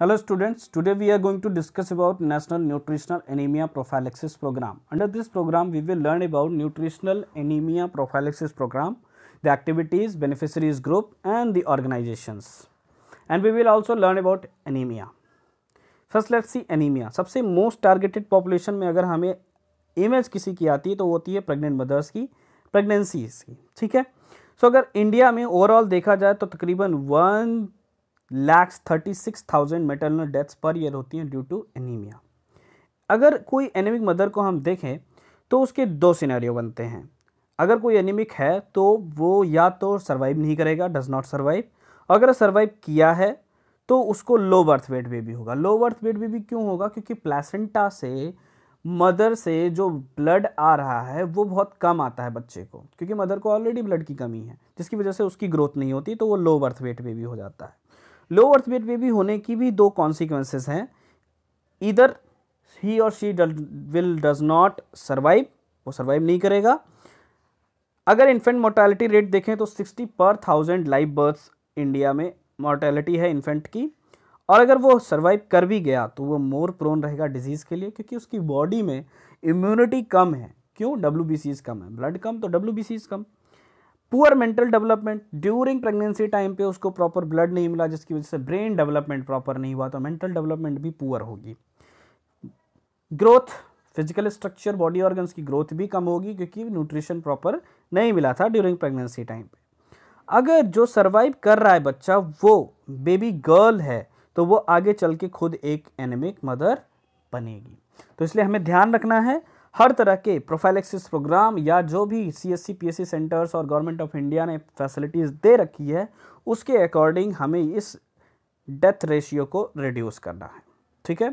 Hello students, today we are going to discuss about National Nutritional Anemia Prophylaxis Program. Under this program, we will learn about Nutritional Anemia Prophylaxis Program, the activities, beneficiaries group and the organizations. And we will also learn about anemia. First let's see anemia. सबसे most targeted population में अगर हमें image किसी की आती है तो होती है pregnant mothers की pregnancies की ठीक है सो so, अगर इंडिया में ओवरऑल देखा जाए तो तकरीबन one lakhs thirty six thousand maternal deaths per year होती हैं ड्यू टू एनीमिया अगर कोई एनीमिक मदर को हम देखें तो उसके दो सिनेरियो बनते हैं अगर कोई एनीमिक है तो वो या तो सर्वाइव नहीं करेगा डज नॉट सर्वाइव अगर सर्वाइव किया है तो उसको लो बर्थ वेट बेबी होगा लो बर्थ वेट बेबी क्यों होगा क्योंकि प्लेसेंटा से मदर से जो ब्लड आ रहा है वो बहुत कम आता है बच्चे को क्योंकि मदर को ऑलरेडी ब्लड की कमी है जिसकी वजह से उसकी ग्रोथ नहीं होती तो वो लो बर्थ वेट बेबी हो जाता है लो अर्थ वेट बेबी होने की भी दो कॉन्सिक्वेंसेस हैं इधर ही और she will does not survive वो सर्वाइव नहीं करेगा अगर इन्फेंट मोर्टेलिटी रेट देखें तो 60 per thousand live births India में मोर्टेलिटी है इन्फेंट की और अगर वो सर्वाइव कर भी गया तो वो मोर प्रोन रहेगा डिजीज़ के लिए क्योंकि उसकी बॉडी में इम्यूनिटी कम है क्यों डब्ल्यू कम है ब्लड कम तो डब्ल्यू कम poor mental development during pregnancy time पे उसको प्रॉपर ब्लड नहीं मिला जिसकी वजह से ब्रेन डेवलपमेंट प्रॉपर नहीं हुआ तो मेंटल डेवलपमेंट भी पुअर होगी growth physical structure body organs की ग्रोथ भी कम होगी क्योंकि न्यूट्रिशन प्रॉपर नहीं मिला था ड्यूरिंग प्रेगनेंसी टाइम पे अगर जो सर्वाइव कर रहा है बच्चा वो बेबी गर्ल है तो वो आगे चल के खुद एक एनेमिक मदर बनेगी तो इसलिए हमें ध्यान रखना है हर तरह के प्रोफाइल एक्सेस प्रोग्राम या जो भी C S C P S C centres और गवर्नमेंट ऑफ इंडिया ने फैसिलिटीज़ दे रखी है उसके अकॉर्डिंग हमें इस डेथ रेशियो को रिड्यूस करना है ठीक है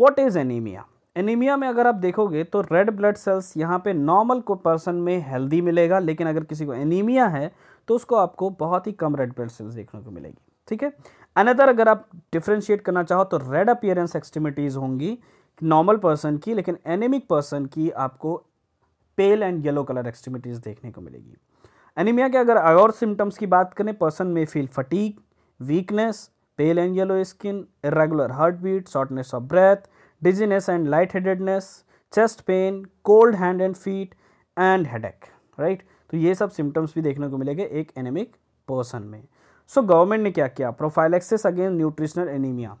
वॉट इज़ एनीमिया एनीमिया में अगर आप देखोगे तो रेड ब्लड सेल्स यहाँ पे नॉर्मल को पर्सन में हेल्दी मिलेगा लेकिन अगर किसी को एनीमिया है तो उसको आपको बहुत ही कम रेड ब्लड सेल्स देखने को मिलेगी ठीक है अनदर अगर आप डिफ्रेंशिएट करना चाहो तो रेड अपियरेंस एक्सट्रीमिटीज़ होंगी नॉर्मल पर्सन की लेकिन एनेमिक पर्सन की आपको pale and yellow colour extremities देखने को मिलेगी एनीमिया के अगर और सिम्टम्स की बात करें पर्सन में feel fatigue weakness pale and yellow skin irregular heart beat shortness of breath dizziness and light headedness chest pain cold hand and feet and headache right तो ये सब सिम्टम्स भी देखने को मिलेंगे एक एनेमिक पर्सन में सो so, गवर्नमेंट ने क्या किया प्रोफाइलेक्सिस अगेन न्यूट्रिशनल एनीमिया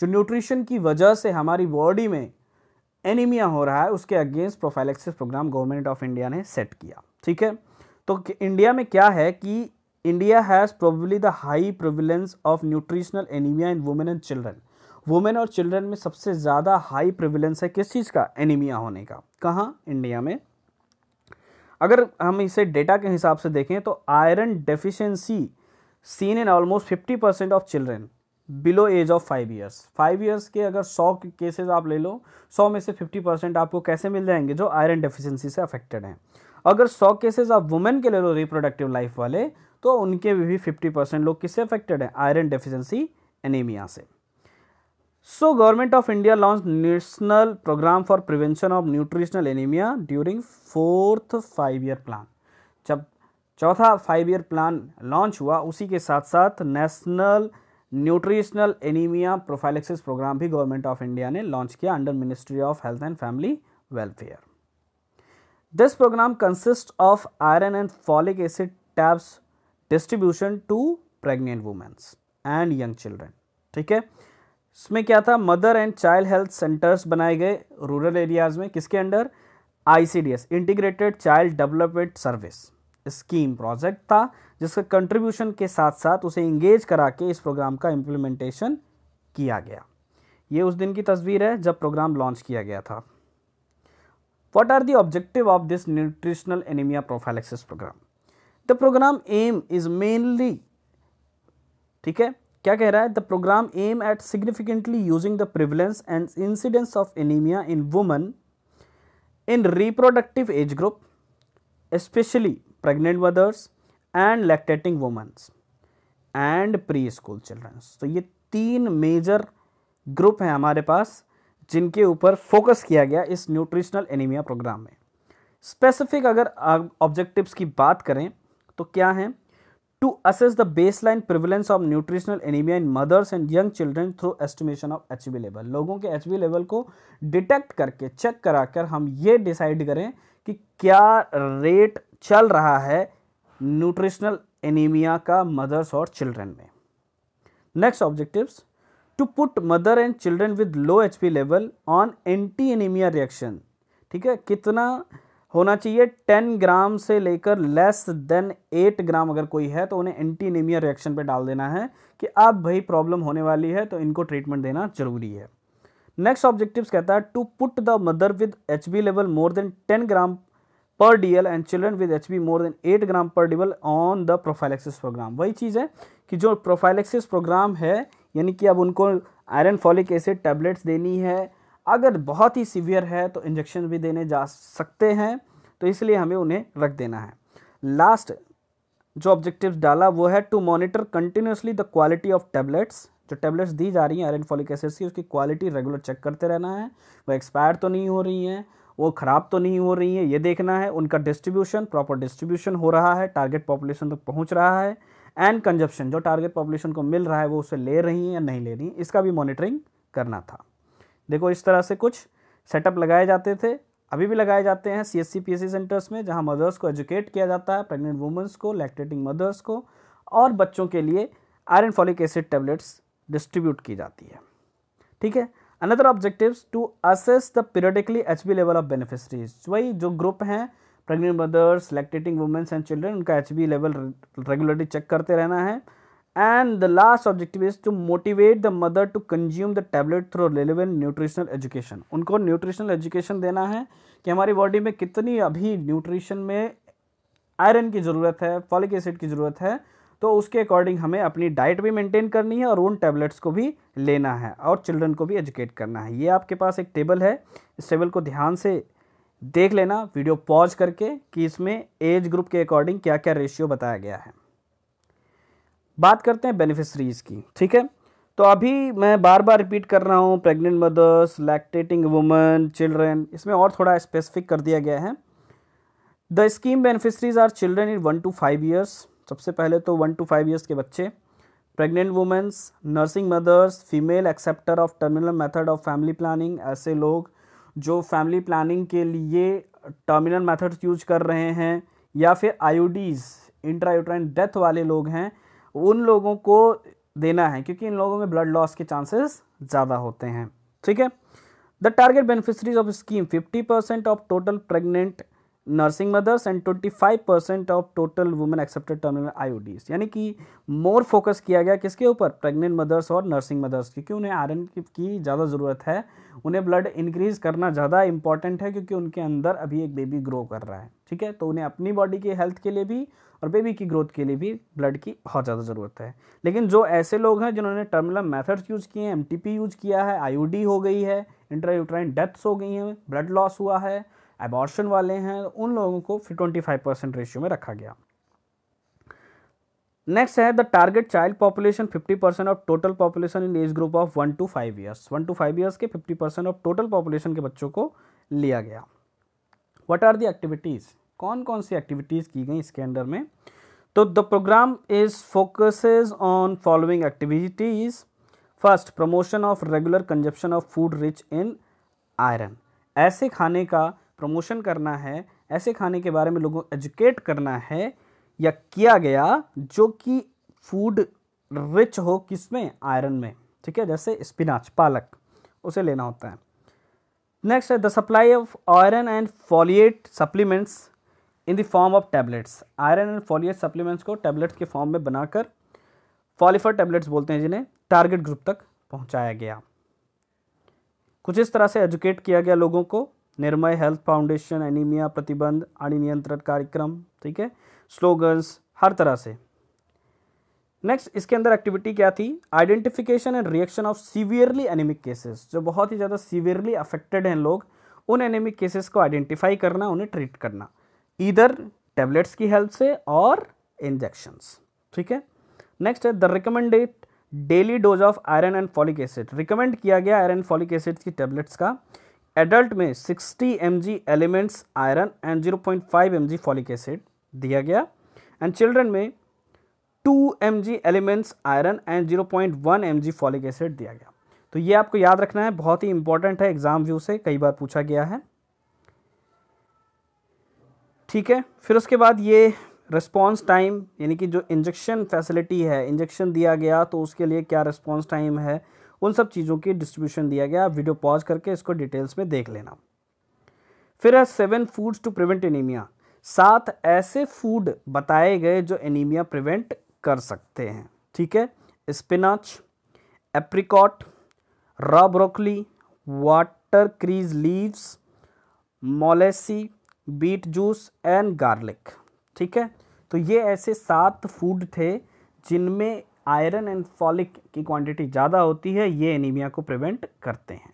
जो न्यूट्रिशन की वजह से हमारी बॉडी में एनीमिया हो रहा है उसके against prophylaxis programme government of India ने सेट किया ठीक है तो इंडिया में क्या है कि India has probably the high prevalence of nutritional anaemia in women and children women और चिल्ड्रन में सबसे ज़्यादा हाई प्रिविलेंस है किस चीज़ का एनीमिया होने का कहाँ इंडिया में अगर हम इसे डेटा के हिसाब से देखें तो iron deficiency seen in almost fifty percent of children below age of five years five years के अगर सौ केसेज आप ले लो सौ में से फिफ्टी परसेंट आपको कैसे मिल जाएंगे जो आयरन डेफिशिएंसी से अफेक्टेड हैं अगर सौ केसेज आप वुमेन के ले लो रिप्रोडक्टिव लाइफ वाले तो उनके भी फिफ्टी परसेंट लोग किससे अफेक्टेड हैं आयरन डेफिशिएंसी एनीमिया से so government of India launch national programme for prevention of nutritional anaemia during fourth five year plan जब चौथा फाइव ईयर प्लान लॉन्च हुआ उसी के साथ साथ national nutritional anaemia prophylaxis programme भी गवर्नमेंट ऑफ इंडिया ने लॉन्च किया under ministry of health and family welfare this programme consist of iron and folic acid tabs distribution to pregnant womens and young children ठीक है इसमें क्या था mother and child health centres बनाए गए rural areas में किसके under ICDS integrated child development service scheme project था जिसका कंट्रीब्यूशन के साथ साथ उसे इंगेज करा के इस प्रोग्राम का इम्प्लीमेंटेशन किया गया ये उस दिन की तस्वीर है जब प्रोग्राम लॉन्च किया गया था what are the objective of this nutritional anaemia prophylaxis programme the programme aim is mainly ठीक है क्या कह रहा है the programme aim at significantly using the prevalence and incidence of anaemia in woman in reproductive age group specially pregnant mothers and lactating womens and pre school childrens तो ये तीन major group हैं हमारे पास जिनके ऊपर फोकस किया गया इस न्यूट्रिशनल एनीमिया प्रोग्राम में स्पेसिफिक अगर ऑब्जेक्टिव्स की बात करें तो क्या हैं to assess the baseline prevalence of nutritional anaemia in mothers and young children through estimation of H B level लोगों के एच लेवल को डिटेक्ट करके चेक करा कर हम ये डिसाइड करें कि क्या रेट चल रहा है न्यूट्रिशनल एनीमिया का मदर्स और चिल्ड्रेन में next objective to put mother and children with low H P level on anti anaemia reaction ठीक है कितना होना चाहिए टेन ग्राम से लेकर लेस देन एट ग्राम अगर कोई है तो उन्हें एंटीनेमिया रिएक्शन पे डाल देना है कि अब भाई प्रॉब्लम होने वाली है तो इनको ट्रीटमेंट देना जरूरी है नेक्स्ट ऑब्जेक्टिव्स कहता है to put the mother with H B level more than ten gram per D and children with H B more than eight gram per DL on the prophylaxis programme वही चीज़ है कि जो prophylaxis programme है यानी कि अब उनको आयरन फॉलिक एसिड टैबलेट्स देनी है अगर बहुत ही सीवियर है तो इंजेक्शन भी देने जा सकते हैं तो इसलिए हमें उन्हें रख देना है लास्ट जो ऑब्जेक्टिव डाला वो है to monitor continuously the quality of tablets जो टैबलेट्स दी जा रही हैं आयरन फॉलिक एसिड की उसकी क्वालिटी रेगुलर चेक करते रहना है वो एक्सपायर तो नहीं हो रही हैं वो ख़राब तो नहीं हो रही हैं ये देखना है उनका डिस्ट्रीब्यूशन प्रॉपर डिस्ट्रीब्यूशन हो रहा है टारगेट पॉपुलेशन तक तो पहुँच रहा है एंड कंजप्शन जो टारगेट पॉपुलेशन को मिल रहा है वो उसे ले रही हैं या नहीं ले रही हैं इसका भी मॉनिटरिंग करना था देखो इस तरह से कुछ सेटअप लगाए जाते थे अभी भी लगाए जाते हैं C S C P S C centres में जहाँ मदर्स को एजुकेट किया जाता है प्रेगनेंट वुमेंस को लैक्टेटिंग मदर्स को और बच्चों के लिए iron folic acid tablets distribute की जाती है ठीक है another objectives to assess the periodically H B level of beneficiaries वही जो ग्रुप हैं pregnant mothers lactating womens and children उनका H B level regularly check करते रहना है and the last objective is to motivate the mother to consume the tablet through relevant nutritional education उनको nutritional education देना है कि हमारी बॉडी में कितनी अभी न्यूट्रिशन में आयरन की ज़रूरत है फॉलिक एसिड की ज़रूरत है तो उसके अकॉर्डिंग हमें अपनी डाइट भी मेंटेन करनी है और उन टैबलेट्स को भी लेना है और चिल्ड्रन को भी एजुकेट करना है ये आपके पास एक टेबल है इस टेबल को ध्यान से देख लेना वीडियो पॉज करके कि इसमें एज ग्रुप के अकॉर्डिंग क्या क्या रेशियो बताया गया है बात करते हैं बेनिफिशरीज़ की ठीक है तो अभी मैं बार बार रिपीट कर रहा हूँ pregnant mothers lactating women children इसमें और थोड़ा स्पेसिफिक कर दिया गया है the scheme beneficiaries are children in one to five years सबसे पहले तो वन टू फाइव ईयर्स के बच्चे pregnant womens nursing mothers female acceptor of terminal method of family planning ऐसे लोग जो फैमिली प्लानिंग के लिए टर्मिनल मेथड्स यूज कर रहे हैं या फिर आईओडीज़ इंट्रायूट्राइन डेथ वाले लोग हैं उन लोगों को देना है क्योंकि इन लोगों में ब्लड लॉस के चांसेस ज़्यादा होते हैं ठीक है the target beneficiaries of scheme 50 percent of total pregnant nursing mothers and twenty five percent of total women accepted terminal IODs यानी कि मोर फोकस किया गया किसके ऊपर प्रेग्नेंट मदर्स और नर्सिंग मदर्स क्योंकि उन्हें आयरन की ज़्यादा ज़रूरत है उन्हें ब्लड इंक्रीज़ करना ज़्यादा इंपॉर्टेंट है क्योंकि उनके अंदर अभी एक बेबी ग्रो कर रहा है ठीक है तो उन्हें अपनी बॉडी की हेल्थ के लिए भी और बेबी की ग्रोथ के लिए भी ब्लड की बहुत ज़्यादा ज़रूरत है लेकिन जो ऐसे लोग हैं जिन्होंने टर्मिनल मेथड्स यूज़ किए हैं एम यूज़ किया है आई हो गई है इंट्रायूट्राइन डेथ्स हो गई हैं ब्लड लॉस हुआ है एबॉर्शन वाले हैं उन लोगों को फिर ट्वेंटी फाइव परसेंट रेशियो में रखा गया नेक्स्ट है the target child population fifty percent of total population in age group of one to five years one to five years के fifty percent of total population के बच्चों को लिया गया वट आर दी एक्टिविटीज़ कौन कौन सी activities की गई इसके अंडर में तो the programme is focus on following activities first promotion of regular consumption of food rich in iron ऐसे खाने का प्रमोशन करना है ऐसे खाने के बारे में लोगों को एजुकेट करना है या किया गया जो कि फूड रिच हो किस में आयरन में ठीक है जैसे स्पिनाच पालक उसे लेना होता है नेक्स्ट है the supply of iron and folate supplements in the form of tablets iron and folate supplements को टैबलेट्स के फॉर्म में बनाकर फॉलीफर टैबलेट्स बोलते हैं जिन्हें टारगेट ग्रुप तक पहुंचाया गया कुछ इस तरह से एजुकेट किया गया लोगों को निर्मय हेल्थ फाउंडेशन एनीमिया प्रतिबंध आणि नियंत्रण कार्यक्रम ठीक है स्लोगन्स हर तरह से नेक्स्ट इसके अंदर एक्टिविटी क्या थी identification and reaction of severely anaemic cases जो बहुत ही ज़्यादा सीवियरली अफेक्टेड हैं लोग उन एनिमिक केसेस को आइडेंटिफाई करना उन्हें ट्रीट करना इधर टेबलेट्स की हेल्प से और इंजेक्शंस ठीक है नेक्स्ट है the recommended daily dose of iron and folic acid recommend किया गया आयरन फॉलिक एसिड की टेबलेट्स का एडल्ट में 60 M elements iron and 0.5 point folic acid दिया गया एंड चिल्ड्रन में 2 M elements iron and 0.1 point folic acid दिया गया तो ये आपको याद रखना है बहुत ही इंपॉर्टेंट है एग्जाम व्यू से कई बार पूछा गया है ठीक है फिर उसके बाद ये रिस्पॉन्स टाइम यानी कि जो इंजेक्शन फैसिलिटी है इंजेक्शन दिया गया तो उसके लिए क्या रिस्पॉन्स टाइम है उन सब चीज़ों की डिस्ट्रीब्यूशन दिया गया आप वीडियो पॉज करके इसको डिटेल्स में देख लेना फिर है seven foods to prevent anaemia सात ऐसे फूड बताए गए जो एनीमिया प्रिवेंट कर सकते हैं ठीक है spinach apricot raw broccoli watercress leaves molasses beet juice and garlic ठीक है तो ये ऐसे सात फूड थे जिनमें आयरन एंड फॉलिक की क्वांटिटी ज़्यादा होती है ये एनीमिया को प्रिवेंट करते हैं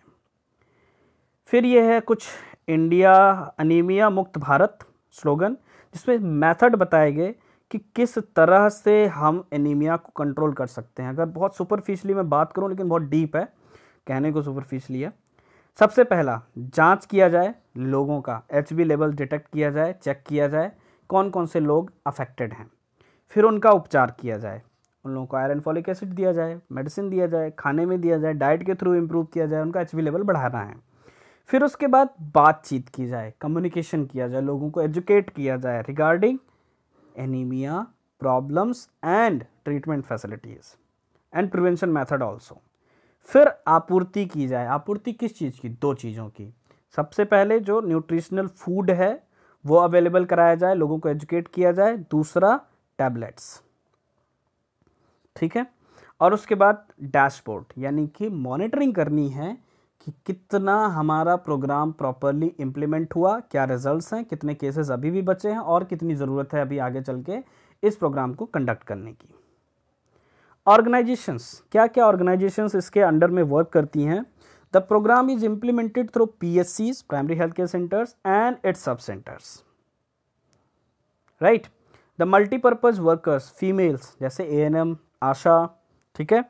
फिर ये है कुछ India anaemia Mukt Bharat slogan जिसमें मेथड बताए गए कि किस तरह से हम एनीमिया को कंट्रोल कर सकते हैं अगर बहुत सुपरफिशली मैं बात करूं लेकिन बहुत डीप है कहने को सुपरफिशली है सबसे पहला जांच किया जाए लोगों का एच लेवल डिटेक्ट किया जाए चेक किया जाए कौन कौन से लोग अफेक्टेड हैं फिर उनका उपचार किया जाए उन लोगों को आयरन फॉलिक एसिड दिया जाए मेडिसिन दिया जाए खाने में दिया जाए डाइट के थ्रू इम्प्रूव किया जाए उनका एच लेवल बढ़ाना है फिर उसके बाद बातचीत की जाए कम्युनिकेशन किया जाए लोगों को एजुकेट किया जाए regarding anaemia problems and treatment facilities and prevention method also फिर आपूर्ति की जाए आपूर्ति किस चीज़ की दो चीज़ों की सबसे पहले जो न्यूट्रिशनल फूड है वो अवेलेबल कराया जाए लोगों को एजुकेट किया जाए दूसरा टैबलेट्स ठीक है और उसके बाद डैशबोर्ड यानी कि मॉनिटरिंग करनी है कि कितना हमारा प्रोग्राम प्रॉपरली इम्प्लीमेंट हुआ क्या रिजल्ट्स हैं कितने केसेस अभी भी बचे हैं और कितनी ज़रूरत है अभी आगे चल के इस प्रोग्राम को कंडक्ट करने की ऑर्गेनाइजेशंस क्या क्या ऑर्गेनाइजेशंस इसके अंडर में वर्क करती हैं the programme is implemented through P S C primary health care centres and its sub centres right the multipurpose workers females जैसे ए एन एम आशा ठीक है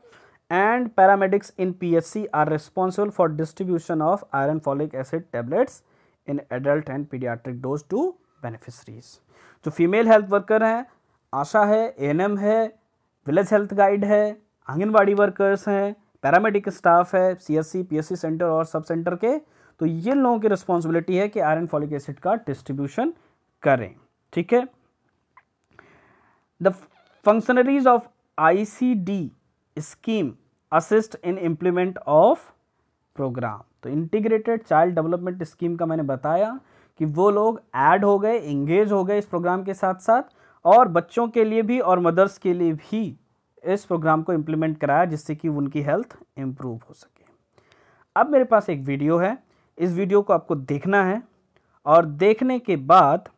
and paramedics in C R responsible for distribution of iron folic acid tablets in adult and paediatric dose to beneficiaries जो female health worker हैं आशा है ANM है village health guide है Anganwadi workers हैं paramedic staff है CSC PSC centre और sub centre के तो ये लोगों की रिस्पॉन्सिबिलिटी है कि आयरन फॉलिक एसिड का डिस्ट्रीब्यूशन करें ठीक है the functionaries of I C D scheme assist in implement of programme तो इंटीग्रेटेड चाइल्ड डेवलपमेंट स्कीम का मैंने बताया कि वो लोग ऐड हो गए इंगेज हो गए इस प्रोग्राम के साथ साथ और बच्चों के लिए भी और मदर्स के लिए भी इस प्रोग्राम को इम्प्लीमेंट कराया जिससे कि उनकी हेल्थ इम्प्रूव हो सके अब मेरे पास एक वीडियो है इस वीडियो को आपको देखना है और देखने के बाद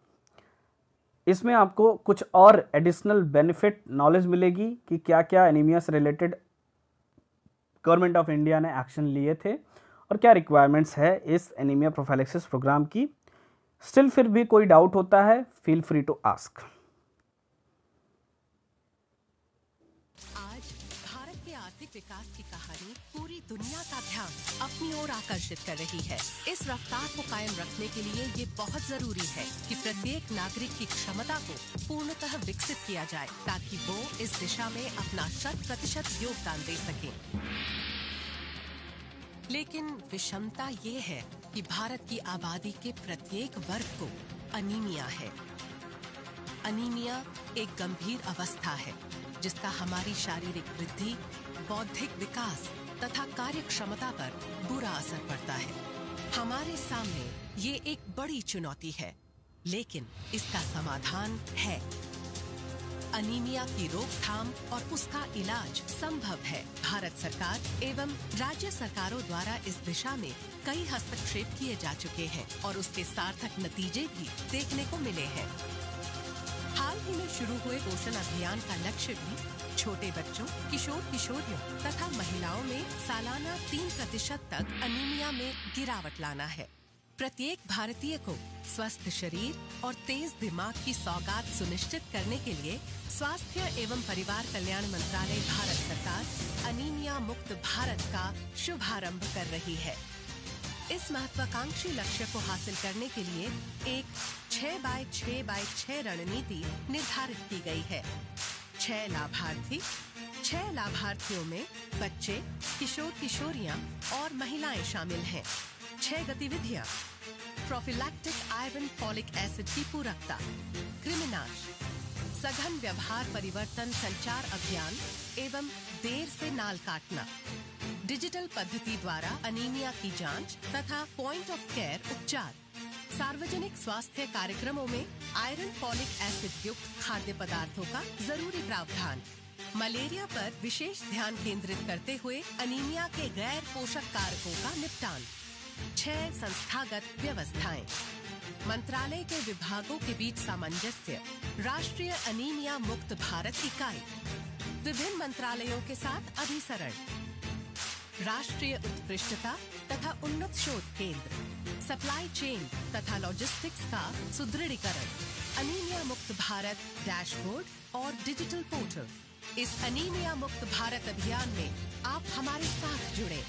इसमें आपको कुछ और एडिशनल बेनिफिट नॉलेज मिलेगी कि क्या क्या एनीमिया से रिलेटेड गवर्नमेंट ऑफ इंडिया ने एक्शन लिए थे और क्या रिक्वायरमेंट्स है इस एनीमिया प्रोफाइलेक्सिस प्रोग्राम की स्टिल फिर भी कोई डाउट होता है फील फ्री टू आस्क दुनिया का ध्यान अपनी ओर आकर्षित कर रही है इस रफ्तार को कायम रखने के लिए ये बहुत जरूरी है कि प्रत्येक नागरिक की क्षमता को पूर्णतः विकसित किया जाए ताकि वो इस दिशा में अपना शत प्रतिशत योगदान दे सके लेकिन विषमता ये है कि भारत की आबादी के प्रत्येक वर्ग को अनीमिया है अनीमिया एक गंभीर अवस्था है जिसका हमारी शारीरिक वृद्धि बौद्धिक विकास तथा कार्य क्षमता पर बुरा असर पड़ता है हमारे सामने ये एक बड़ी चुनौती है लेकिन इसका समाधान है अनीमिया की रोकथाम और उसका इलाज संभव है भारत सरकार एवं राज्य सरकारों द्वारा इस दिशा में कई हस्तक्षेप किए जा चुके हैं और उसके सार्थक नतीजे भी देखने को मिले हैं हाल ही में शुरू हुए पोषण अभियान का लक्ष्य भी छोटे बच्चों किशोर किशोरियों तथा महिलाओं में सालाना तीन प्रतिशत तक अनीमिया में गिरावट लाना है प्रत्येक भारतीय को स्वस्थ शरीर और तेज दिमाग की सौगात सुनिश्चित करने के लिए स्वास्थ्य एवं परिवार कल्याण मंत्रालय भारत सरकार अनीमिया मुक्त भारत का शुभारंभ कर रही है इस महत्वाकांक्षी लक्ष्य को हासिल करने के लिए एक छह बाय छह बाय छह रणनीति निर्धारित की गई है छह लाभार्थी छह लाभार्थियों में बच्चे किशोर किशोरियां और महिलाएं शामिल हैं छह गतिविधियां प्रोफिलैक्टिक आयरन फॉलिक एसिड की पूरकता क्रिमिनाश सघन व्यवहार परिवर्तन संचार अभियान एवं देर से नाल काटना डिजिटल पद्धति द्वारा अनीमिया की जांच तथा पॉइंट ऑफ केयर उपचार सार्वजनिक स्वास्थ्य कार्यक्रमों में आयरन फॉलिक एसिड युक्त खाद्य पदार्थों का जरूरी प्रावधान मलेरिया पर विशेष ध्यान केंद्रित करते हुए अनीमिया के गैर पोषक कारकों का निपटान छह संस्थागत व्यवस्थाएं मंत्रालय के विभागों के बीच सामंजस्य राष्ट्रीय अनीमिया मुक्त भारत इकाई विभिन्न मंत्रालयों के साथ अभिसरण राष्ट्रीय उत्कृष्टता तथा उन्नत शोध केंद्र सप्लाई चेन तथा लॉजिस्टिक्स का सुदृढ़ीकरण अनीमिया मुक्त भारत डैशबोर्ड और डिजिटल पोर्टल इस अनिमिया मुक्त भारत अभियान में आप हमारे साथ जुड़े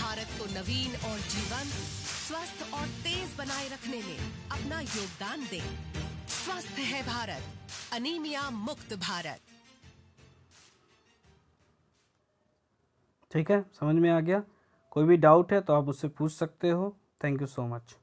भारत को नवीन और जीवन स्वस्थ और तेज बनाए रखने में अपना योगदान दें स्वस्थ है भारत अनीमिया मुक्त भारत ठीक है समझ में आ गया कोई भी डाउट है तो आप उससे पूछ सकते हो थैंक यू सो मच